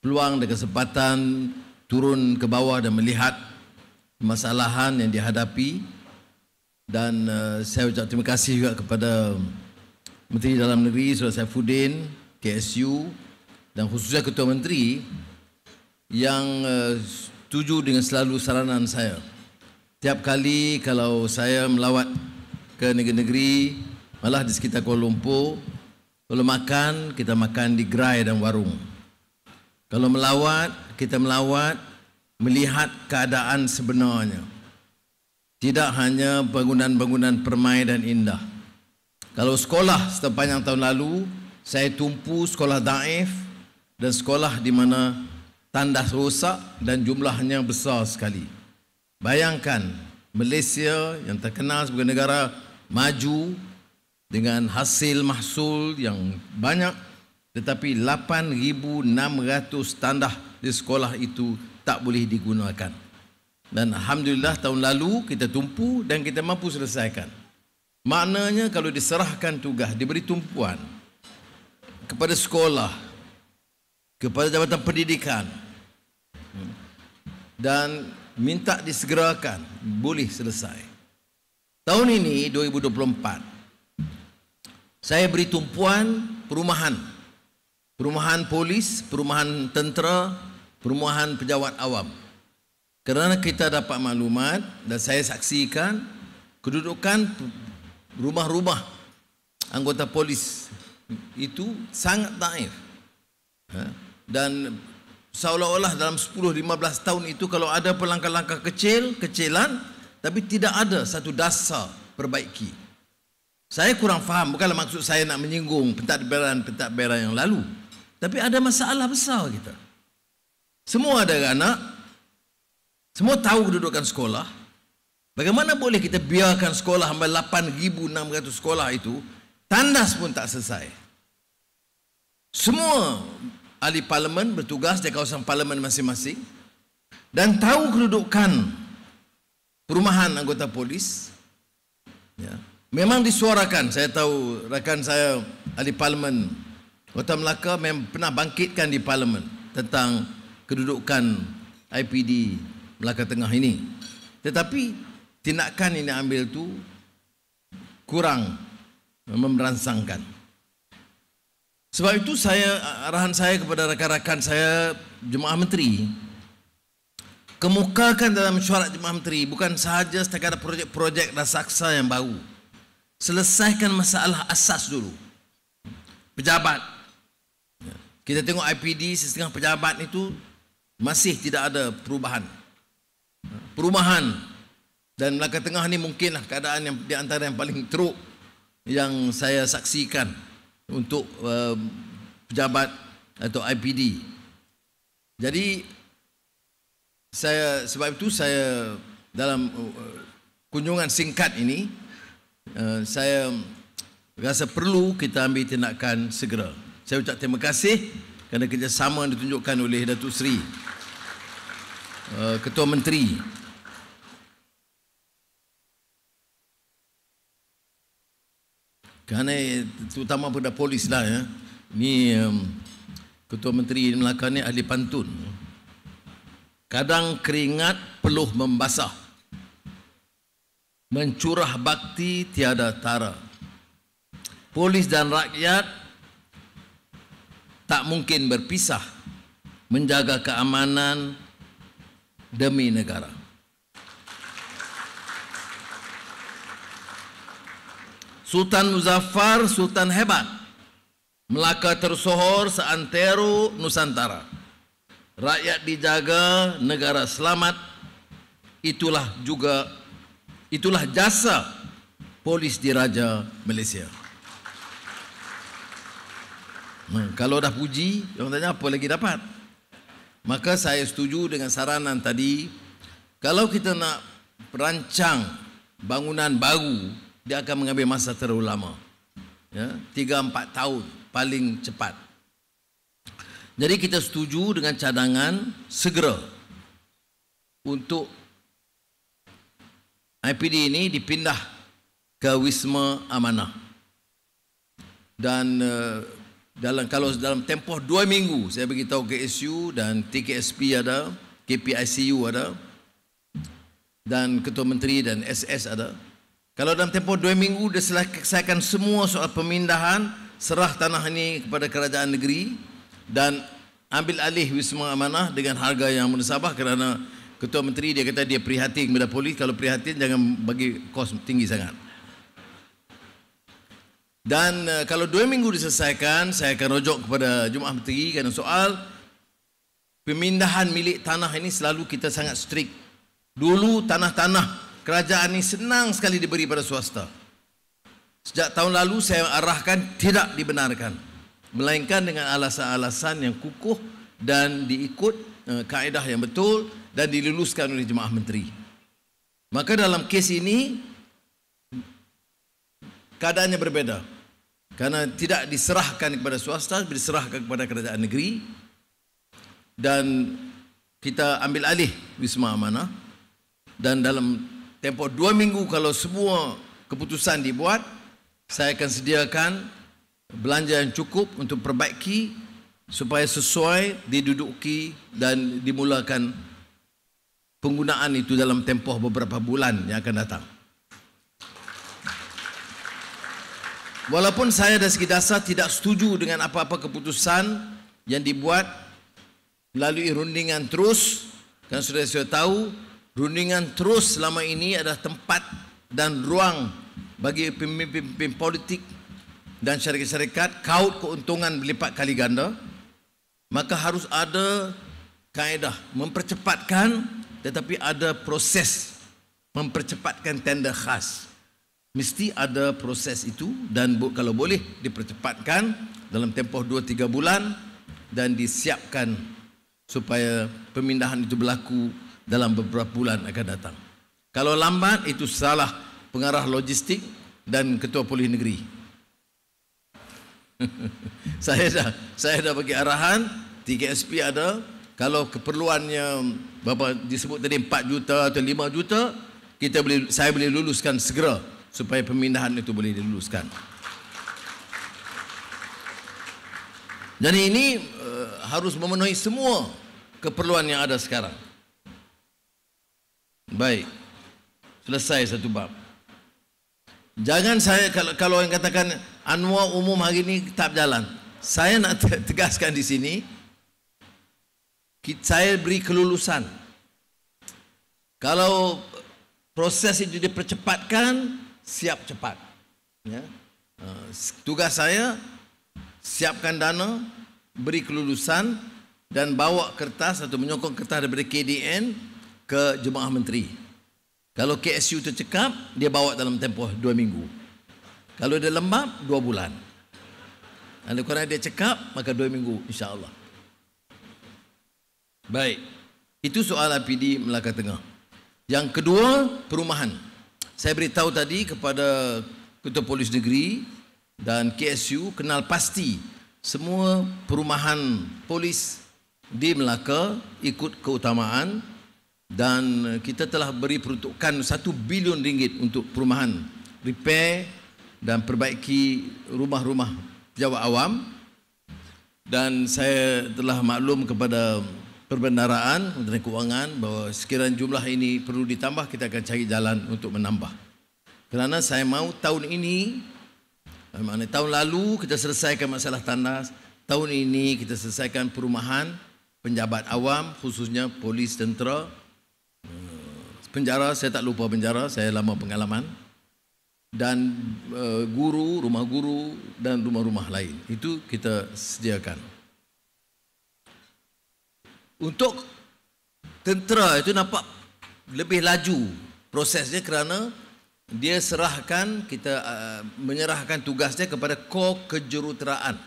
peluang dan kesempatan turun ke bawah dan melihat masalahan yang dihadapi dan uh, saya ucap terima kasih juga kepada Menteri Dalam Negeri Surat Saifuddin, KSU dan khususnya Ketua Menteri yang uh, setuju dengan selalu saranan saya. Setiap kali kalau saya melawat ke negeri-negeri, malah di sekitar Kuala Lumpur, kalau makan, kita makan di gerai dan warung. Kalau melawat, kita melawat melihat keadaan sebenarnya. Tidak hanya bangunan-bangunan permai dan indah. Kalau sekolah sepanjang tahun lalu, saya tumpu sekolah daif dan sekolah di mana tandas rosak dan jumlahnya besar sekali. Bayangkan Malaysia yang terkenal sebagai negara maju dengan hasil mahsul yang banyak tetapi 8600 tandah di sekolah itu tak boleh digunakan dan alhamdulillah tahun lalu kita tumpu dan kita mampu selesaikan maknanya kalau diserahkan tugas diberi tumpuan kepada sekolah kepada jabatan pendidikan dan minta disegerakan boleh selesai tahun ini 2024 saya beri tumpuan perumahan perumahan polis, perumahan tentera, perumahan pejabat awam. Kerana kita dapat maklumat dan saya saksikan kedudukan rumah-rumah anggota polis itu sangat naif ha? Dan seolah-olah dalam 10-15 tahun itu kalau ada pelangkah-langkah kecil, kecilan tapi tidak ada satu dasar perbaiki. Saya kurang faham, bukanlah maksud saya nak menyinggung pentadbiran-pentadbiran yang lalu. Tapi ada masalah besar kita. Semua ada anak. Semua tahu kedudukan sekolah. Bagaimana boleh kita biarkan sekolah sampai 8,600 sekolah itu tandas pun tak selesai. Semua ahli parlimen bertugas di kawasan parlimen masing-masing dan tahu kedudukan perumahan anggota polis. Ya. Memang disuarakan, saya tahu rakan saya ahli parlimen Kota Melaka memang pernah bangkitkan di parlimen tentang kedudukan IPD Melaka Tengah ini. Tetapi tindakan ini ambil tu kurang memerangsangkan. Sebab itu saya arahan saya kepada rakan-rakan saya jemaah menteri kemukakan dalam mesyuarat jemaah menteri bukan sahaja setakat projek-projek rasaksa yang baru. Selesaikan masalah asas dulu. Pejabat kita tengok IPD setengah pejabat itu masih tidak ada perubahan. Perumahan dan Melaka Tengah ni mungkinlah keadaan yang di antara yang paling teruk yang saya saksikan untuk uh, pejabat atau IPD. Jadi saya sebab itu saya dalam eh, kunjungan singkat ini uh, saya rasa perlu kita ambil tindakan segera saya ucap terima kasih kerana kerjasama yang ditunjukkan oleh Datuk Seri eh, Ketua Menteri Kerana terutama pada polis lah ya. Ini um, Ketua Menteri Melaka ni ahli pantun Kadang keringat peluh membasah Mencurah bakti tiada tara Polis dan rakyat tak mungkin berpisah menjaga keamanan demi negara. Sultan Muzaffar, Sultan hebat. Melaka tersohor seantero Nusantara. Rakyat dijaga, negara selamat. Itulah juga, itulah jasa polis diraja Malaysia. Hmm, kalau dah puji, orang tanya apa lagi dapat? Maka saya setuju dengan saranan tadi, kalau kita nak perancang bangunan baru, dia akan mengambil masa terlalu lama. Ya, empat tahun paling cepat. Jadi kita setuju dengan cadangan segera untuk IPD ini dipindah ke Wisma Amanah. Dan eh, dalam kalau dalam tempoh dua minggu saya beritahu KSU dan TKSP ada, KPICU ada dan Ketua Menteri dan SS ada. Kalau dalam tempoh dua minggu dia selesaikan semua soal pemindahan serah tanah ini kepada kerajaan negeri dan ambil alih Wisma Amanah dengan harga yang munasabah kerana Ketua Menteri dia kata dia prihatin kepada polis kalau prihatin jangan bagi kos tinggi sangat. Dan uh, kalau dua minggu diselesaikan, saya akan rujuk kepada Jumaat Menteri kerana soal pemindahan milik tanah ini selalu kita sangat strict. Dulu tanah-tanah kerajaan ini senang sekali diberi pada swasta. Sejak tahun lalu saya arahkan tidak dibenarkan. Melainkan dengan alasan-alasan yang kukuh dan diikut uh, kaedah yang betul dan diluluskan oleh Jemaah Menteri. Maka dalam kes ini, keadaannya berbeda karena tidak diserahkan kepada swasta diserahkan kepada kerajaan negeri dan kita ambil alih Wisma Amanah dan dalam tempoh dua minggu kalau semua keputusan dibuat saya akan sediakan belanja yang cukup untuk perbaiki supaya sesuai diduduki dan dimulakan penggunaan itu dalam tempoh beberapa bulan yang akan datang. Walaupun saya dari segi dasar tidak setuju dengan apa-apa keputusan yang dibuat melalui rundingan terus kan sudah saya tahu rundingan terus selama ini adalah tempat dan ruang bagi pemimpin-pemimpin politik dan syarikat-syarikat kaut keuntungan berlipat kali ganda maka harus ada kaedah mempercepatkan tetapi ada proses mempercepatkan tender khas mesti ada proses itu dan kalau boleh dipercepatkan dalam tempoh 2-3 bulan dan disiapkan supaya pemindahan itu berlaku dalam beberapa bulan akan datang. Kalau lambat itu salah pengarah logistik dan ketua polis negeri. saya dah saya dah bagi arahan TKSP ada kalau keperluannya bapa disebut tadi 4 juta atau 5 juta kita boleh saya boleh luluskan segera supaya pemindahan itu boleh diluluskan. Jadi ini uh, harus memenuhi semua keperluan yang ada sekarang. Baik. Selesai satu bab. Jangan saya kalau kalau yang katakan anwar umum hari ini tak berjalan. Saya nak tegaskan di sini saya beri kelulusan. Kalau proses itu dipercepatkan, siap cepat. Ya. Eh, tugas saya siapkan dana, beri kelulusan dan bawa kertas atau menyokong kertas daripada KDN ke Jemaah Menteri. Kalau KSU tercekap, dia bawa dalam tempoh dua minggu. Kalau dia lembab, dua bulan. Kalau kerana dia cekap, maka dua minggu insyaAllah. Baik. Itu soal APD Melaka Tengah. Yang kedua, Perumahan saya beritahu tadi kepada Ketua Polis Negeri dan KSU kenal pasti semua perumahan polis di Melaka ikut keutamaan dan kita telah beri peruntukan 1 bilion ringgit untuk perumahan repair dan perbaiki rumah-rumah pejabat awam dan saya telah maklum kepada perbendaraan, Kementerian Kewangan, bahawa sekiranya jumlah ini perlu ditambah kita akan cari jalan untuk menambah. Kerana saya mahu tahun ini eh, maknanya tahun lalu kita selesaikan masalah tandas, tahun ini kita selesaikan perumahan penjabat awam khususnya polis tentera eh, penjara saya tak lupa penjara saya lama pengalaman dan eh, guru rumah guru dan rumah-rumah lain itu kita sediakan untuk tentera itu nampak lebih laju prosesnya kerana dia serahkan kita uh, menyerahkan tugasnya kepada kor kejuruteraan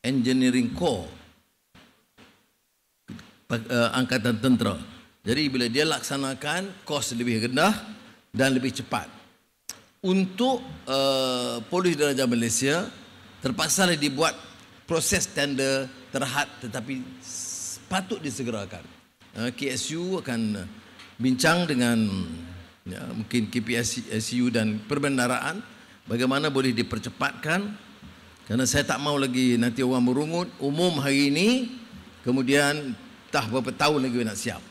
engineering kor uh, angkatan tentera jadi bila dia laksanakan kos lebih rendah dan lebih cepat untuk uh, polis diraja Malaysia terpaksa lah dibuat proses tender terhad tetapi patut disegerakan. Ha, KSU akan uh, bincang dengan ya, mungkin KPSU dan perbendaraan bagaimana boleh dipercepatkan Karena saya tak mau lagi nanti orang merungut umum hari ini kemudian tak berapa tahun lagi nak siap.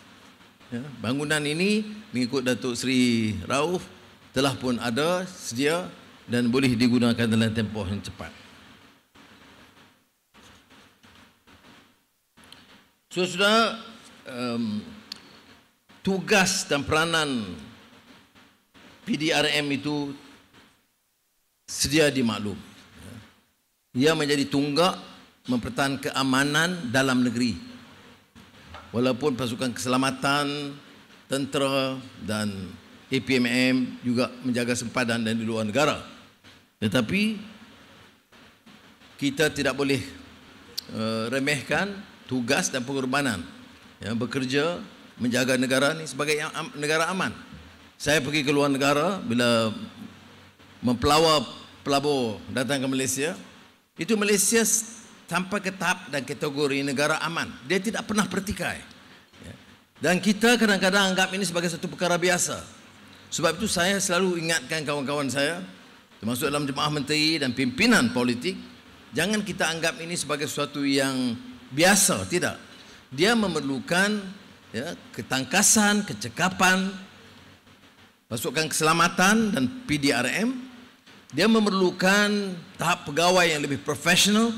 Ya, bangunan ini mengikut Datuk Seri Rauf telah pun ada sedia dan boleh digunakan dalam tempoh yang cepat. Sudah-sudah um, tugas dan peranan PDRM itu sedia dimaklum. Ia menjadi tunggak mempertahankan keamanan dalam negeri. Walaupun pasukan keselamatan, tentera dan APMM juga menjaga sempadan dan di luar negara. Tetapi kita tidak boleh uh, remehkan tugas dan pengorbanan ya, bekerja menjaga negara ini sebagai yang am, negara aman. Saya pergi ke luar negara bila mempelawa pelabur datang ke Malaysia, itu Malaysia tanpa ketap dan kategori negara aman. Dia tidak pernah pertikai. Ya. Dan kita kadang-kadang anggap ini sebagai satu perkara biasa. Sebab itu saya selalu ingatkan kawan-kawan saya, termasuk dalam jemaah menteri dan pimpinan politik, jangan kita anggap ini sebagai sesuatu yang biasa tidak dia memerlukan ya, ketangkasan kecekapan masukkan keselamatan dan PDRM dia memerlukan tahap pegawai yang lebih profesional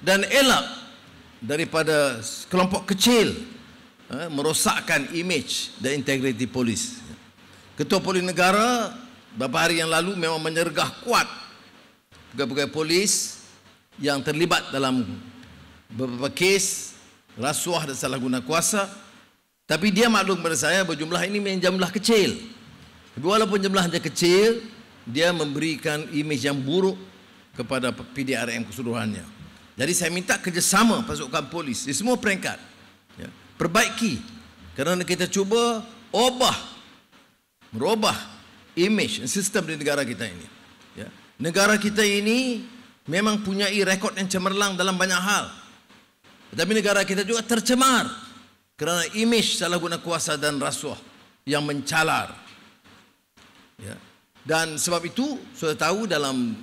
dan elak daripada kelompok kecil eh, merosakkan image dan integriti polis ketua polis negara beberapa hari yang lalu memang menyergah kuat pegawai-pegawai polis yang terlibat dalam beberapa kes rasuah dan salah guna kuasa tapi dia maklum kepada saya berjumlah ini memang jumlah kecil tapi walaupun jumlahnya kecil dia memberikan imej yang buruk kepada PDRM keseluruhannya jadi saya minta kerjasama pasukan polis di semua peringkat ya, perbaiki kerana kita cuba ubah merubah imej sistem di negara kita ini ya. negara kita ini memang punya rekod yang cemerlang dalam banyak hal tetapi negara kita juga tercemar kerana imej salah guna kuasa dan rasuah yang mencalar. Ya. Dan sebab itu sudah tahu dalam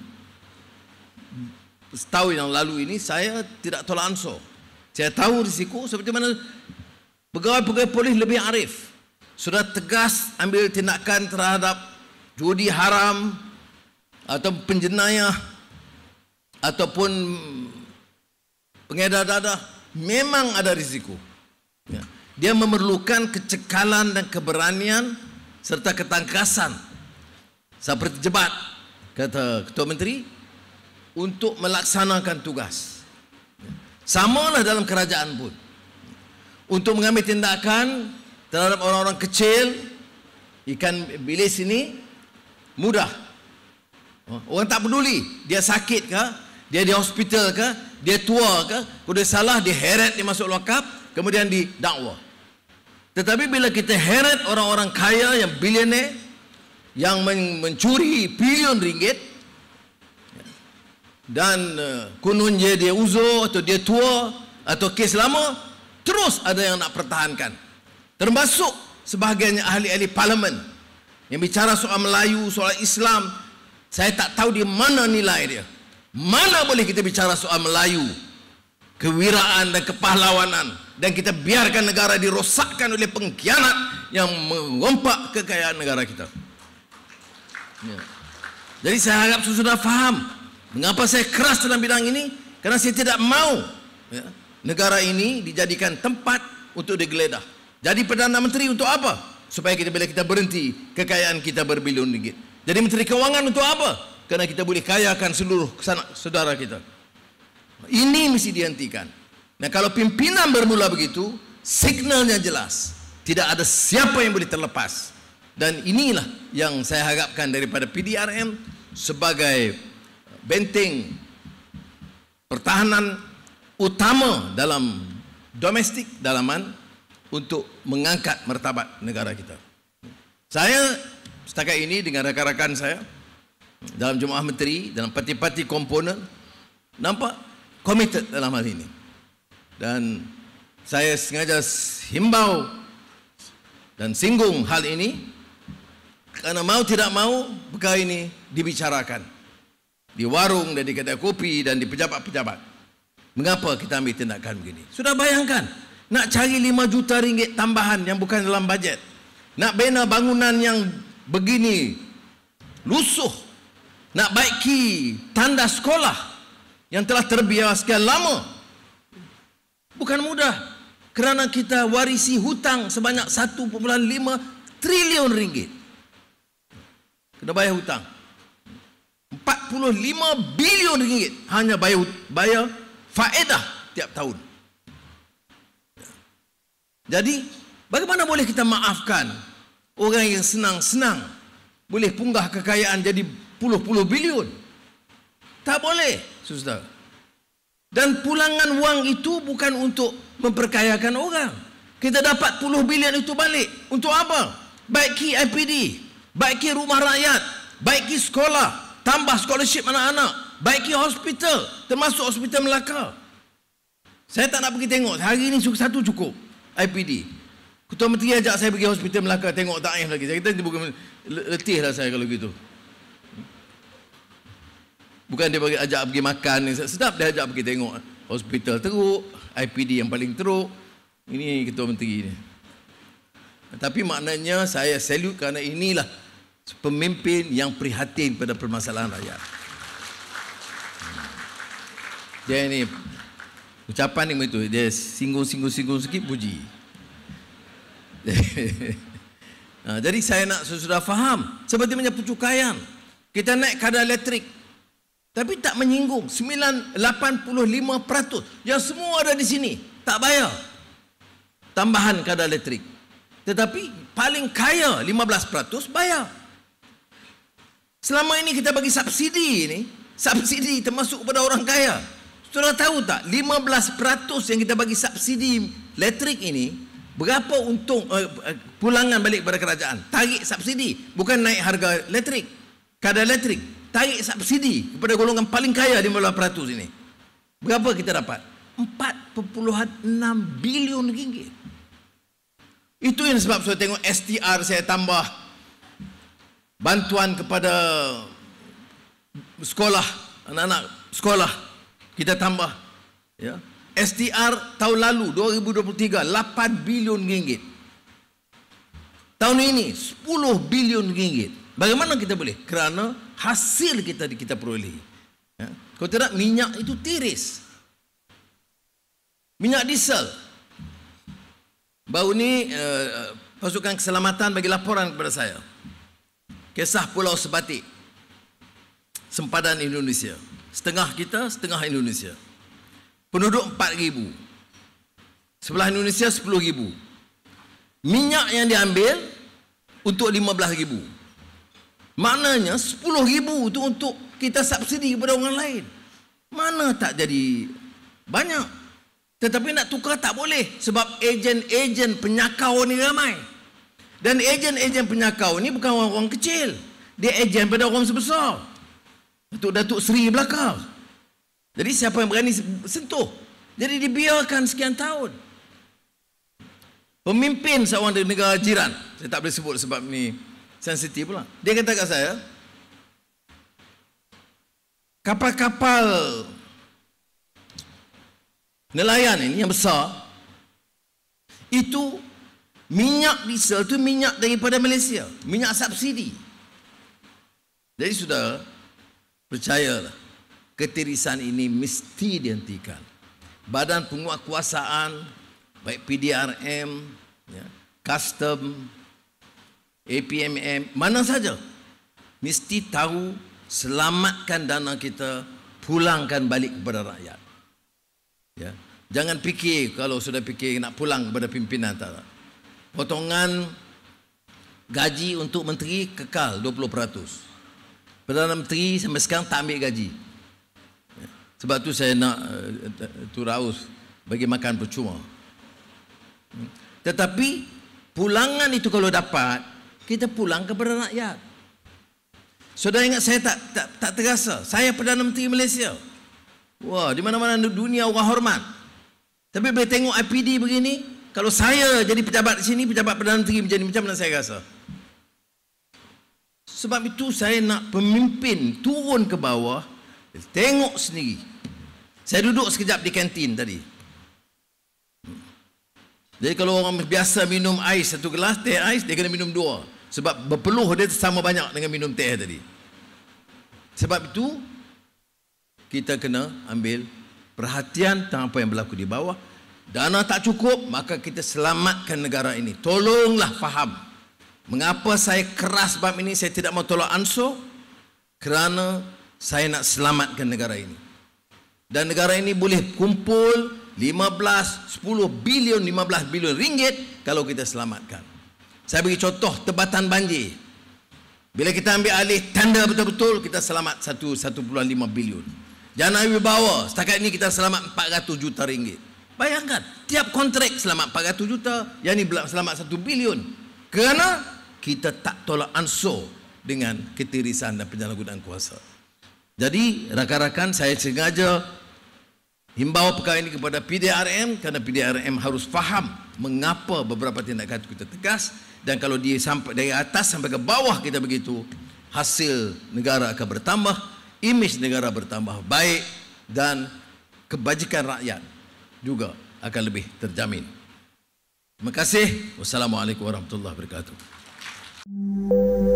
setahun yang lalu ini saya tidak tolak ansur. Saya tahu risiko seperti mana pegawai-pegawai polis lebih arif. Sudah tegas ambil tindakan terhadap judi haram atau penjenayah ataupun pengedar dadah memang ada risiko. Ya. Dia memerlukan kecekalan dan keberanian serta ketangkasan seperti jebat kata ketua menteri untuk melaksanakan tugas. Ya. Samalah dalam kerajaan pun. Untuk mengambil tindakan terhadap orang-orang kecil ikan bilis ini mudah. Oh, orang tak peduli dia sakit ke, dia di hospital ke, dia tua ke kemudian salah dia heret dia masuk lokap kemudian di dakwa tetapi bila kita heret orang-orang kaya yang bilioner yang mencuri bilion ringgit dan eh, kunun dia dia uzur atau dia tua atau kes lama terus ada yang nak pertahankan termasuk sebahagiannya ahli-ahli parlimen yang bicara soal Melayu, soal Islam saya tak tahu di mana nilai dia mana boleh kita bicara soal Melayu Kewiraan dan kepahlawanan Dan kita biarkan negara dirosakkan oleh pengkhianat Yang mengompak kekayaan negara kita ya. Jadi saya harap saya sudah faham Mengapa saya keras dalam bidang ini Kerana saya tidak mahu ya, Negara ini dijadikan tempat untuk digeledah Jadi Perdana Menteri untuk apa? Supaya kita bila kita berhenti kekayaan kita berbilion ringgit Jadi Menteri Kewangan untuk apa? karena kita boleh kayakan seluruh saudara kita. Ini mesti dihentikan. Nah, kalau pimpinan bermula begitu, signalnya jelas. Tidak ada siapa yang boleh terlepas. Dan inilah yang saya harapkan daripada PDRM sebagai benteng pertahanan utama dalam domestik dalaman untuk mengangkat martabat negara kita. Saya setakat ini dengan rakan-rakan saya, dalam jemaah menteri, dalam parti-parti komponen nampak committed dalam hal ini. Dan saya sengaja himbau dan singgung hal ini kerana mau tidak mau perkara ini dibicarakan di warung dan di kedai kopi dan di pejabat-pejabat. Mengapa kita ambil tindakan begini? Sudah bayangkan nak cari 5 juta ringgit tambahan yang bukan dalam bajet. Nak bina bangunan yang begini lusuh nak baiki tanda sekolah yang telah terbiar sekian lama bukan mudah kerana kita warisi hutang sebanyak 1.5 trilion ringgit kena bayar hutang 45 bilion ringgit hanya bayar bayar faedah tiap tahun jadi bagaimana boleh kita maafkan orang yang senang-senang boleh punggah kekayaan jadi puluh-puluh bilion. Tak boleh, saudara. Dan pulangan wang itu bukan untuk memperkayakan orang. Kita dapat puluh bilion itu balik. Untuk apa? Baiki IPD, baiki rumah rakyat, baiki sekolah, tambah scholarship anak-anak, baiki hospital, termasuk hospital Melaka. Saya tak nak pergi tengok. Hari ini cukup satu cukup IPD. Ketua Menteri ajak saya pergi hospital Melaka tengok tak lagi. Saya kata dia letih lah saya kalau begitu. Bukan dia bagi ajak pergi makan Sedap dia ajak pergi tengok Hospital teruk IPD yang paling teruk Ini ketua menteri ni Tapi maknanya saya salute kerana inilah Pemimpin yang prihatin pada permasalahan rakyat hmm. Dia ni Ucapan ni begitu Dia singgung-singgung-singgung sikit puji ha, Jadi saya nak sudah faham Seperti punya pencukaian Kita naik kadar elektrik tapi tak menyinggung 85% yang semua ada di sini tak bayar tambahan kadar elektrik. Tetapi paling kaya 15% bayar. Selama ini kita bagi subsidi ini, subsidi termasuk kepada orang kaya. Sudah tahu tak 15% yang kita bagi subsidi elektrik ini berapa untung uh, pulangan balik kepada kerajaan? Tarik subsidi bukan naik harga elektrik. Kadar elektrik tarik subsidi kepada golongan paling kaya di bawah peratus ini. Berapa kita dapat? 4.6 bilion ringgit. Itu yang sebab saya tengok STR saya tambah bantuan kepada sekolah, anak-anak sekolah kita tambah ya. STR tahun lalu 2023 8 bilion ringgit. Tahun ini 10 bilion ringgit. Bagaimana kita boleh? Kerana hasil kita kita peroleh. Ya. Kalau tidak minyak itu tiris. Minyak diesel. Baru ni uh, pasukan keselamatan bagi laporan kepada saya. Kisah Pulau Sebatik. Sempadan Indonesia. Setengah kita, setengah Indonesia. Penduduk 4,000. Sebelah Indonesia 10,000. Minyak yang diambil untuk 15,000. Maknanya 10 ribu itu untuk kita subsidi kepada orang lain. Mana tak jadi banyak. Tetapi nak tukar tak boleh. Sebab ejen-ejen penyakau ni ramai. Dan ejen-ejen penyakau ni bukan orang-orang kecil. Dia ejen pada orang sebesar. Datuk Datuk Seri belakang. Jadi siapa yang berani sentuh? Jadi dibiarkan sekian tahun. Pemimpin seorang negara jiran. Saya tak boleh sebut sebab ni sensitif pula. Dia kata kat saya, kapal-kapal nelayan ini yang besar itu minyak diesel tu minyak daripada Malaysia, minyak subsidi. Jadi sudah percayalah ketirisan ini mesti dihentikan. Badan kuasaan baik PDRM, ya, custom APMM, eh, mana saja. Mesti tahu selamatkan dana kita, pulangkan balik kepada rakyat. Ya. Jangan fikir kalau sudah fikir nak pulang kepada pimpinan tak. tak. Potongan gaji untuk menteri kekal 20%. Perdana Menteri sampai sekarang tak ambil gaji. Ya. Sebab tu saya nak eh, tu raus bagi makan percuma. Hmm. Tetapi pulangan itu kalau dapat kita pulang kepada rakyat. Saudara ingat saya tak, tak tak terasa. Saya Perdana Menteri Malaysia. Wah, di mana-mana dunia orang hormat. Tapi boleh tengok IPD begini, kalau saya jadi pejabat di sini, pejabat Perdana Menteri menjadi macam mana saya rasa? Sebab itu saya nak pemimpin turun ke bawah, tengok sendiri. Saya duduk sekejap di kantin tadi. Jadi kalau orang biasa minum ais satu gelas, teh ais, dia kena minum dua. Sebab berpeluh dia sama banyak dengan minum teh tadi. Sebab itu, kita kena ambil perhatian tentang apa yang berlaku di bawah. Dana tak cukup, maka kita selamatkan negara ini. Tolonglah faham. Mengapa saya keras bab ini, saya tidak mahu tolak ansur? Kerana saya nak selamatkan negara ini. Dan negara ini boleh kumpul 15, 10 bilion, 15 bilion ringgit kalau kita selamatkan. Saya bagi contoh tebatan banjir. Bila kita ambil alih tanda betul-betul, kita selamat 1.5 bilion. Jana Wibawa, setakat ini kita selamat 400 juta ringgit. Bayangkan, tiap kontrak selamat 400 juta, yang ini selamat 1 bilion. Kerana kita tak tolak ansur dengan ketirisan dan penyalahgunaan kuasa. Jadi, rakan-rakan, saya sengaja himbau perkara ini kepada PDRM kerana PDRM harus faham mengapa beberapa tindakan kita tegas dan kalau dia sampai dari atas sampai ke bawah kita begitu hasil negara akan bertambah imej negara bertambah baik dan kebajikan rakyat juga akan lebih terjamin terima kasih wassalamualaikum warahmatullahi wabarakatuh Thank